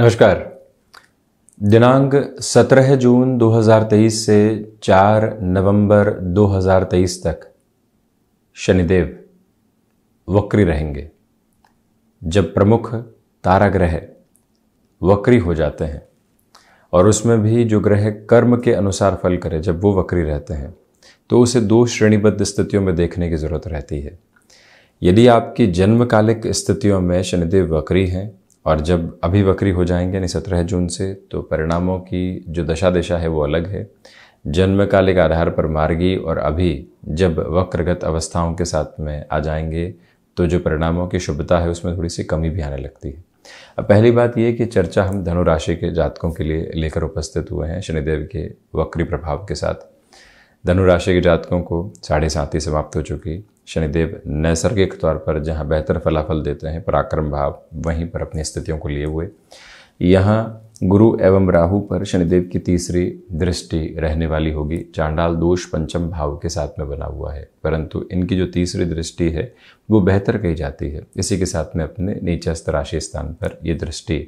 नमस्कार दिनांक 17 जून 2023 से 4 नवंबर 2023 तक शनिदेव वक्री रहेंगे जब प्रमुख तारा ग्रह वक्री हो जाते हैं और उसमें भी जो ग्रह कर्म के अनुसार फल करे जब वो वक्री रहते हैं तो उसे दो श्रेणीबद्ध स्थितियों में देखने की ज़रूरत रहती है यदि आपकी जन्मकालिक स्थितियों में शनिदेव वक्री हैं और जब अभी वक्री हो जाएंगे यानी सत्रह जून से तो परिणामों की जो दशा दिशा है वो अलग है जन्मकालिक आधार पर मार्गी और अभी जब वक्रगत अवस्थाओं के साथ में आ जाएंगे तो जो परिणामों की शुभता है उसमें थोड़ी सी कमी भी आने लगती है अब पहली बात ये कि चर्चा हम धनु राशि के जातकों के लिए लेकर उपस्थित हुए हैं शनिदेव के वक्री प्रभाव के साथ धनु राशि के जातकों को साढ़े ही समाप्त हो चुकी शनिदेव नैसर्गिक तौर पर जहाँ बेहतर फलाफल देते हैं पराक्रम भाव वहीं पर अपनी स्थितियों को लिए हुए यहाँ गुरु एवं राहु पर शनिदेव की तीसरी दृष्टि रहने वाली होगी चांडाल दोष पंचम भाव के साथ में बना हुआ है परंतु इनकी जो तीसरी दृष्टि है वो बेहतर कही जाती है इसी के साथ में अपने नीचस्थ राशि स्थान पर ये दृष्टि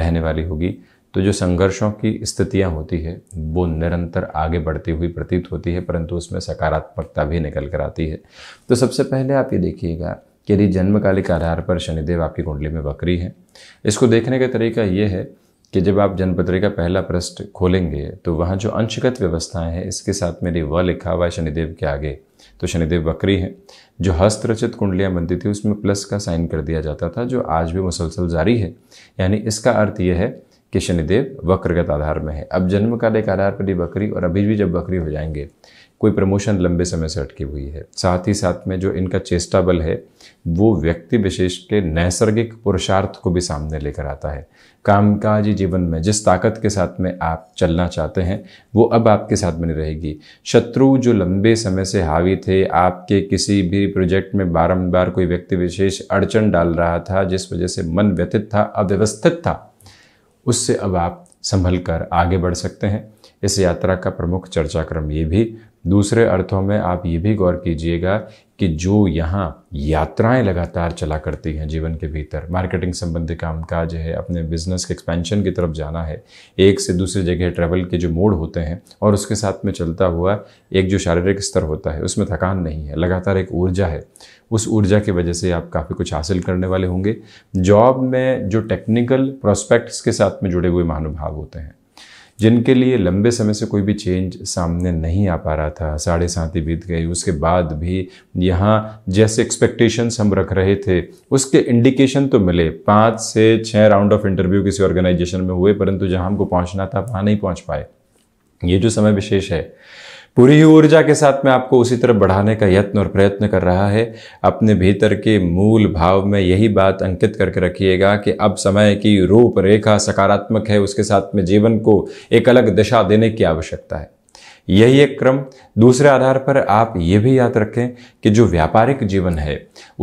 रहने वाली होगी तो जो संघर्षों की स्थितियाँ होती है वो निरंतर आगे बढ़ती हुई प्रतीत होती है परंतु उसमें सकारात्मकता भी निकल कर आती है तो सबसे पहले आप ये देखिएगा कि यदि जन्मकालिक आधार पर शनिदेव आपकी कुंडली में बकरी है इसको देखने का तरीका ये है कि जब आप जन्मपत्री का पहला पृष्ठ खोलेंगे तो वहाँ जो अंशगत व्यवस्थाएं हैं इसके साथ मेरी व लिखा हुआ है शनिदेव के आगे तो शनिदेव बकरी हैं जो हस्तरचित कुंडलियाँ बनती थी उसमें प्लस का साइन कर दिया जाता था जो आज भी मुसलसल जारी है यानी इसका अर्थ यह है कि शनिदेव वक्रगत आधार में है अब जन्म काले के आधार पर ये बकरी और अभी भी जब बकरी हो जाएंगे कोई प्रमोशन लंबे समय से अटकी हुई है साथ ही साथ में जो इनका चेष्टा बल है वो व्यक्ति विशेष के नैसर्गिक पुरुषार्थ को भी सामने लेकर आता है कामकाजी जीवन में जिस ताकत के साथ में आप चलना चाहते हैं वो अब आपके साथ में नहीं रहेगी शत्रु जो लंबे समय से हावी थे आपके किसी भी प्रोजेक्ट में बारंबार कोई व्यक्ति विशेष अड़चन डाल रहा था जिस वजह से मन व्यथित था अव्यवस्थित था उससे अब आप संभल कर आगे बढ़ सकते हैं इस यात्रा का प्रमुख चर्चा क्रम ये भी दूसरे अर्थों में आप ये भी गौर कीजिएगा कि जो यहाँ यात्राएं लगातार चला करती हैं जीवन के भीतर मार्केटिंग संबंधी कामकाज है अपने बिजनेस के एक्सपेंशन की तरफ जाना है एक से दूसरी जगह ट्रैवल के जो मोड होते हैं और उसके साथ में चलता हुआ एक जो शारीरिक स्तर होता है उसमें थकान नहीं है लगातार एक ऊर्जा है उस ऊर्जा की वजह से आप काफ़ी कुछ हासिल करने वाले होंगे जॉब में जो टेक्निकल प्रोस्पेक्ट्स के साथ में जुड़े हुए महानुभाव होते हैं जिनके लिए लंबे समय से कोई भी चेंज सामने नहीं आ पा रहा था साढ़े साथ ही बीत गई उसके बाद भी यहाँ जैसे एक्सपेक्टेशंस हम रख रहे थे उसके इंडिकेशन तो मिले पाँच से छः राउंड ऑफ इंटरव्यू किसी ऑर्गेनाइजेशन में हुए परंतु जहाँ हमको पहुँचना था वहाँ नहीं पहुँच पाए ये जो समय विशेष है पूरी ही ऊर्जा के साथ में आपको उसी तरफ बढ़ाने का यत्न और प्रयत्न कर रहा है अपने भीतर के मूल भाव में यही बात अंकित करके रखिएगा कि अब समय की रूपरेखा सकारात्मक है उसके साथ में जीवन को एक अलग दिशा देने की आवश्यकता है यही एक क्रम दूसरे आधार पर आप ये भी याद रखें कि जो व्यापारिक जीवन है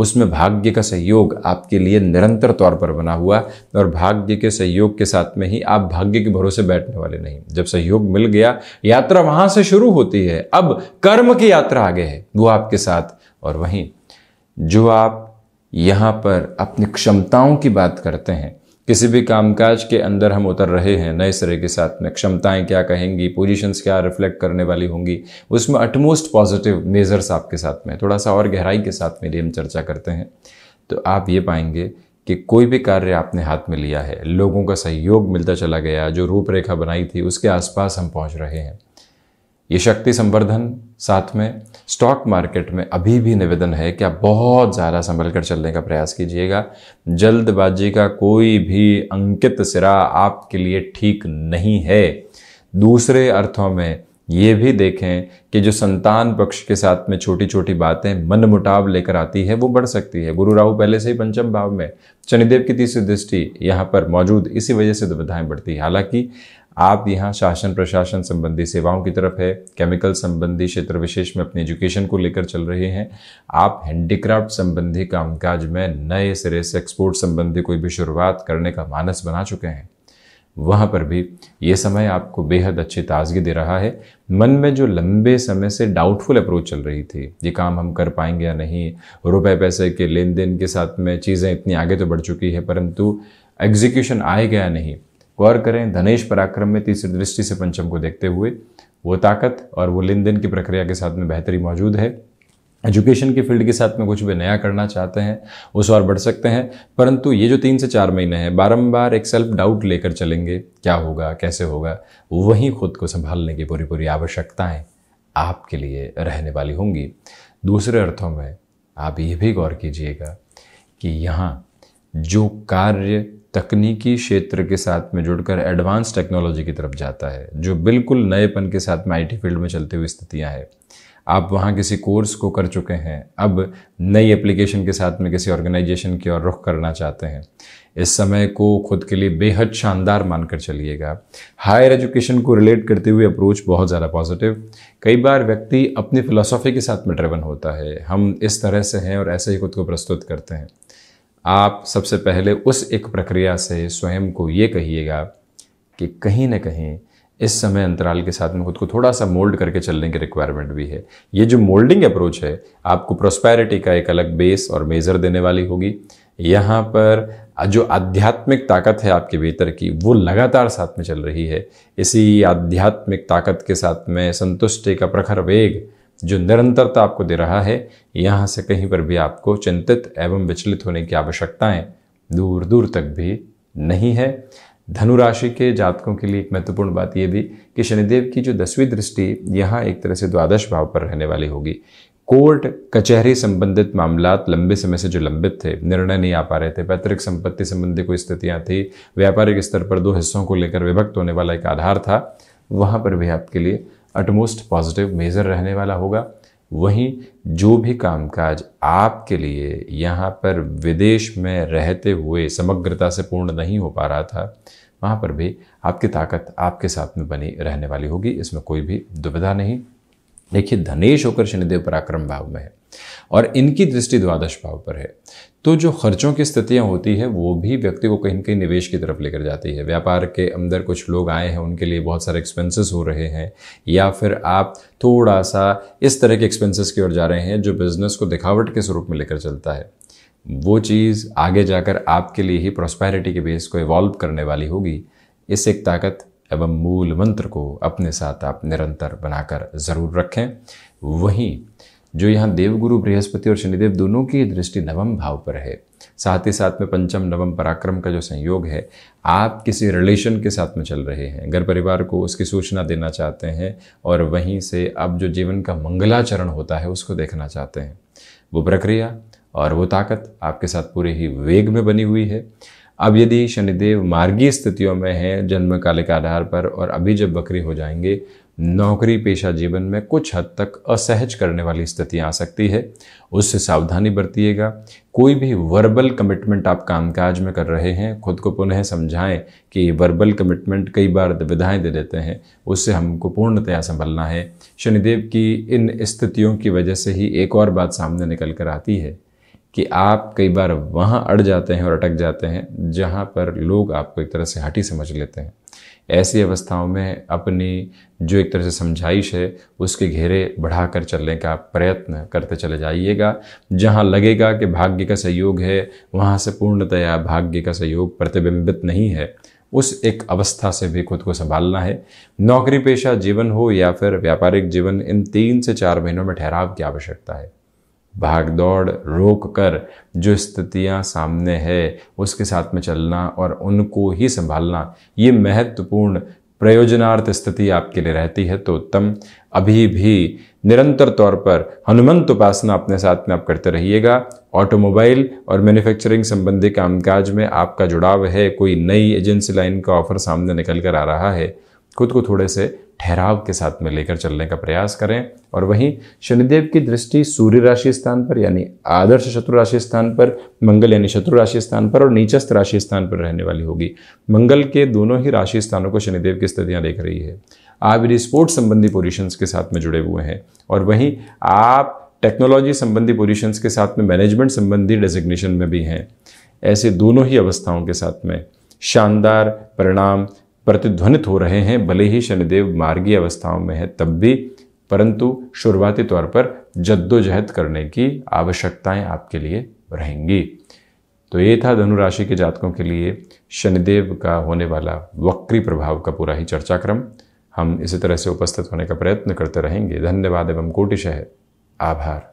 उसमें भाग्य का सहयोग आपके लिए निरंतर तौर पर बना हुआ और भाग्य के सहयोग के साथ में ही आप भाग्य के भरोसे बैठने वाले नहीं जब सहयोग मिल गया यात्रा वहां से शुरू होती है अब कर्म की यात्रा आगे है वो आपके साथ और वहीं जो आप यहाँ पर अपनी क्षमताओं की बात करते हैं किसी भी कामकाज के अंदर हम उतर रहे हैं नए सिरे के साथ में क्षमताएं क्या कहेंगी पोजीशंस क्या रिफ्लेक्ट करने वाली होंगी उसमें अटमोस्ट पॉजिटिव मेजर्स आपके साथ में थोड़ा सा और गहराई के साथ में हम चर्चा करते हैं तो आप ये पाएंगे कि कोई भी कार्य आपने हाथ में लिया है लोगों का सहयोग मिलता चला गया जो रूपरेखा बनाई थी उसके आसपास हम पहुंच रहे हैं ये शक्ति संवर्धन साथ में स्टॉक मार्केट में अभी भी निवेदन है कि आप बहुत ज़्यादा संभल कर चलने का प्रयास कीजिएगा जल्दबाजी का कोई भी अंकित सिरा आपके लिए ठीक नहीं है दूसरे अर्थों में ये भी देखें कि जो संतान पक्ष के साथ में छोटी छोटी बातें मन मुटाव लेकर आती है वो बढ़ सकती है गुरु राहु पहले से ही पंचम भाव में शनिदेव की तीसरी दृष्टि यहाँ पर मौजूद इसी वजह से दुविधाएं बढ़ती है हालांकि आप यहाँ शासन प्रशासन संबंधी सेवाओं की तरफ है केमिकल संबंधी क्षेत्र विशेष में अपनी एजुकेशन को लेकर चल रहे हैं आप हैंडीक्राफ्ट संबंधी कामकाज में नए सिरे से एक्सपोर्ट संबंधी कोई भी शुरुआत करने का मानस बना चुके हैं वहाँ पर भी ये समय आपको बेहद अच्छी ताजगी दे रहा है मन में जो लंबे समय से डाउटफुल अप्रोच चल रही थी ये काम हम कर पाएंगे या नहीं रुपए पैसे के लेन देन के साथ में चीज़ें इतनी आगे तो बढ़ चुकी है परंतु एग्जीक्यूशन आए गया नहीं गौर करें धनेश पराक्रम में तीसरी दृष्टि से पंचम को देखते हुए वो ताकत और वो लेन देन की प्रक्रिया के साथ में बेहतरी मौजूद है एजुकेशन की फील्ड के साथ में कुछ भी नया करना चाहते हैं उस और बढ़ सकते हैं परंतु ये जो तीन से चार महीने हैं बारंबार एक सेल्फ डाउट लेकर चलेंगे क्या होगा कैसे होगा वहीं खुद को संभालने की पूरी पूरी आवश्यकताएं आपके लिए रहने वाली होंगी दूसरे अर्थों में आप ये भी गौर कीजिएगा कि यहाँ जो कार्य तकनीकी क्षेत्र के साथ में जुड़कर एडवांस टेक्नोलॉजी की तरफ जाता है जो बिल्कुल नएपन के साथ में आईटी फील्ड में चलते हुए स्थितियाँ हैं आप वहाँ किसी कोर्स को कर चुके हैं अब नई एप्लीकेशन के साथ में किसी ऑर्गेनाइजेशन की ओर रुख करना चाहते हैं इस समय को खुद के लिए बेहद शानदार मानकर चलिएगा हायर एजुकेशन को रिलेट करते हुए अप्रोच बहुत ज़्यादा पॉजिटिव कई बार व्यक्ति अपनी फिलोसॉफी के साथ में ड्रिवन होता है हम इस तरह से हैं और ऐसे ही खुद को प्रस्तुत करते हैं आप सबसे पहले उस एक प्रक्रिया से स्वयं को ये कहिएगा कि कहीं ना कहीं इस समय अंतराल के साथ में खुद को थोड़ा सा मोल्ड करके चलने की रिक्वायरमेंट भी है ये जो मोल्डिंग अप्रोच है आपको प्रोस्पैरिटी का एक अलग बेस और मेज़र देने वाली होगी यहाँ पर जो आध्यात्मिक ताकत है आपके भीतर की वो लगातार साथ में चल रही है इसी आध्यात्मिक ताकत के साथ में संतुष्टि का प्रखर वेग जो निरंतरता आपको दे रहा है यहाँ से कहीं पर भी आपको चिंतित एवं विचलित होने की आवश्यकताएं दूर दूर तक भी नहीं है धनु राशि के जातकों के लिए एक महत्वपूर्ण बात यह भी कि शनिदेव की जो दसवीं दृष्टि यहाँ एक तरह से द्वादश भाव पर रहने वाली होगी कोर्ट कचहरी संबंधित मामला लंबे समय से जो लंबित थे निर्णय नहीं आ पा रहे थे पैतृक संपत्ति संबंधी कोई स्थितियाँ थी व्यापारिक स्तर पर दो हिस्सों को लेकर विभक्त होने वाला एक आधार था वहाँ पर भी आपके लिए अटमोस्ट पॉजिटिव मेजर रहने वाला होगा वहीं जो भी कामकाज आपके लिए यहाँ पर विदेश में रहते हुए समग्रता से पूर्ण नहीं हो पा रहा था वहाँ पर भी आपकी ताकत आपके साथ में बनी रहने वाली होगी इसमें कोई भी दुविधा नहीं देखिए धनेश होकर शनिदेव पराक्रम भाव में है और इनकी दृष्टि द्वादश भाव पर है तो जो खर्चों की स्थितियां होती है वो भी व्यक्ति को कहीं ना कहीं निवेश की तरफ लेकर जाती है व्यापार के अंदर कुछ लोग आए हैं उनके लिए बहुत सारे एक्सपेंसेस हो रहे हैं या फिर आप थोड़ा सा इस तरह के एक्सपेंसेस की ओर जा रहे हैं जो बिजनेस को दिखावट के स्वरूप में लेकर चलता है वो चीज़ आगे जाकर आपके लिए ही प्रॉस्पैरिटी के बेस को इवॉल्व करने वाली होगी इस एक ताकत एवं मूल मंत्र को अपने साथ आप निरंतर बनाकर ज़रूर रखें वहीं जो यहाँ देवगुरु बृहस्पति और शनिदेव दोनों की दृष्टि नवम भाव पर है साथ ही साथ में पंचम नवम पराक्रम का जो संयोग है आप किसी रिलेशन के साथ में चल रहे हैं घर परिवार को उसकी सूचना देना चाहते हैं और वहीं से अब जो जीवन का मंगलाचरण होता है उसको देखना चाहते हैं वो प्रक्रिया और वो ताकत आपके साथ पूरे ही वेग में बनी हुई है अब यदि शनिदेव मार्गीय स्थितियों में हैं जन्म काल के आधार पर और अभी जब बकरी हो जाएंगे नौकरी पेशा जीवन में कुछ हद तक असहज करने वाली स्थिति आ सकती है उससे सावधानी बरतिएगा कोई भी वर्बल कमिटमेंट आप कामकाज में कर रहे हैं खुद को पुनः समझाएं कि वर्बल कमिटमेंट कई बार विधाएं दे देते हैं उससे हमको पूर्णतया संभलना है शनिदेव की इन स्थितियों की वजह से ही एक और बात सामने निकल कर आती है कि आप कई बार वहाँ अड़ जाते हैं और अटक जाते हैं जहाँ पर लोग आपको एक तरह से हटी समझ लेते हैं ऐसी अवस्थाओं में अपनी जो एक तरह से समझाइश है उसके घेरे बढ़ाकर चलने का प्रयत्न करते चले जाइएगा जहाँ लगेगा कि भाग्य का सहयोग है वहाँ से पूर्णतया भाग्य का सहयोग प्रतिबिंबित नहीं है उस एक अवस्था से भी खुद को संभालना है नौकरी पेशा जीवन हो या फिर व्यापारिक जीवन इन तीन से चार महीनों में ठहराव की आवश्यकता है भागदौड़ रोक कर जो स्थितियाँ सामने है उसके साथ में चलना और उनको ही संभालना ये महत्वपूर्ण प्रयोजनार्थ स्थिति आपके लिए रहती है तो उत्तम अभी भी निरंतर तौर पर हनुमंत उपासना अपने साथ में आप करते रहिएगा ऑटोमोबाइल और मैन्युफैक्चरिंग संबंधी कामकाज में आपका जुड़ाव है कोई नई एजेंसी लाइन का ऑफर सामने निकल कर आ रहा है खुद को थोड़े से ठहराव के साथ में लेकर चलने का प्रयास करें और वहीं शनिदेव की दृष्टि सूर्य राशि स्थान पर यानी आदर्श शत्रु राशि स्थान पर मंगल यानी शत्रु राशि स्थान पर और नीचस्थ राशि स्थान पर रहने वाली होगी मंगल के दोनों ही राशि स्थानों को शनिदेव की स्थितियाँ देख रही है आप यदि स्पोर्ट्स संबंधी पोजिशंस के साथ में जुड़े हुए हैं और वहीं आप टेक्नोलॉजी संबंधी पोजिशंस के साथ में मैनेजमेंट संबंधी डेजिग्नेशन में भी हैं ऐसे दोनों ही अवस्थाओं के साथ में शानदार परिणाम प्रतिध्वनित हो रहे हैं भले ही शनिदेव मार्गी अवस्थाओं में है तब भी परंतु शुरुआती तौर पर जद्दोजहद करने की आवश्यकताएं आपके लिए रहेंगी तो ये था धनु राशि के जातकों के लिए शनिदेव का होने वाला वक्री प्रभाव का पूरा ही चर्चा क्रम हम इसी तरह से उपस्थित होने का प्रयत्न करते रहेंगे धन्यवाद एवं कोटिशह आभार